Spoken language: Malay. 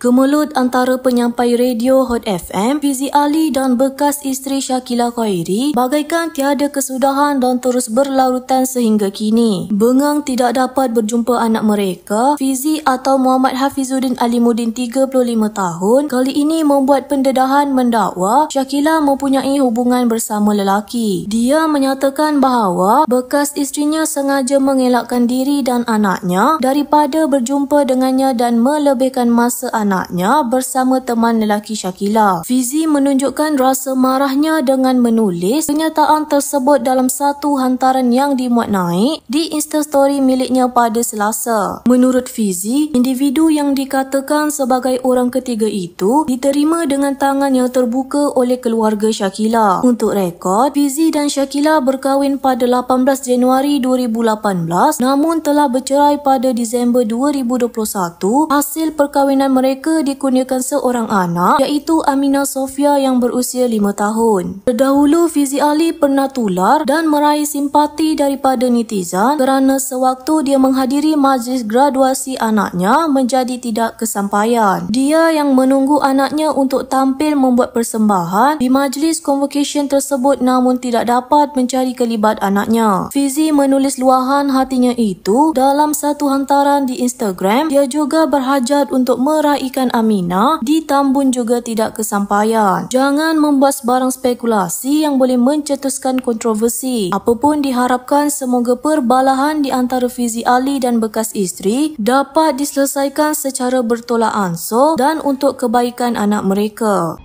Gemelut antara penyampai radio Hot FM, Fizi Ali dan bekas isteri Syakila Khairi bagaikan tiada kesudahan dan terus berlarutan sehingga kini. Bengang tidak dapat berjumpa anak mereka, Fizi atau Muhammad Hafizuddin Alimuddin 35 tahun kali ini membuat pendedahan mendakwa Syakila mempunyai hubungan bersama lelaki. Dia menyatakan bahawa bekas istrinya sengaja mengelakkan diri dan anaknya daripada berjumpa dengannya dan melebihkan masa anaknya anaknya bersama teman lelaki Shakila. Fizi menunjukkan rasa marahnya dengan menulis kenyataan tersebut dalam satu hantaran yang dimuat naik di instastory miliknya pada selasa. Menurut Fizi, individu yang dikatakan sebagai orang ketiga itu diterima dengan tangan yang terbuka oleh keluarga Shakila. Untuk rekod, Fizi dan Shakila berkahwin pada 18 Januari 2018 namun telah bercerai pada Disember 2021 hasil perkahwinan mereka mereka dikurniakan seorang anak iaitu Amina Sofia yang berusia 5 tahun. Terdahulu Fizi Ali pernah tular dan meraih simpati daripada netizen kerana sewaktu dia menghadiri majlis graduasi anaknya menjadi tidak kesampaian. Dia yang menunggu anaknya untuk tampil membuat persembahan di majlis convocation tersebut namun tidak dapat mencari kelibat anaknya. Fizi menulis luahan hatinya itu dalam satu hantaran di Instagram. Dia juga berhajat untuk meraih menjadikan Aminah ditambun juga tidak kesampaian. Jangan membuat barang spekulasi yang boleh mencetuskan kontroversi. Apapun diharapkan semoga perbalahan di antara Fizi Ali dan bekas isteri dapat diselesaikan secara bertolak ansur dan untuk kebaikan anak mereka.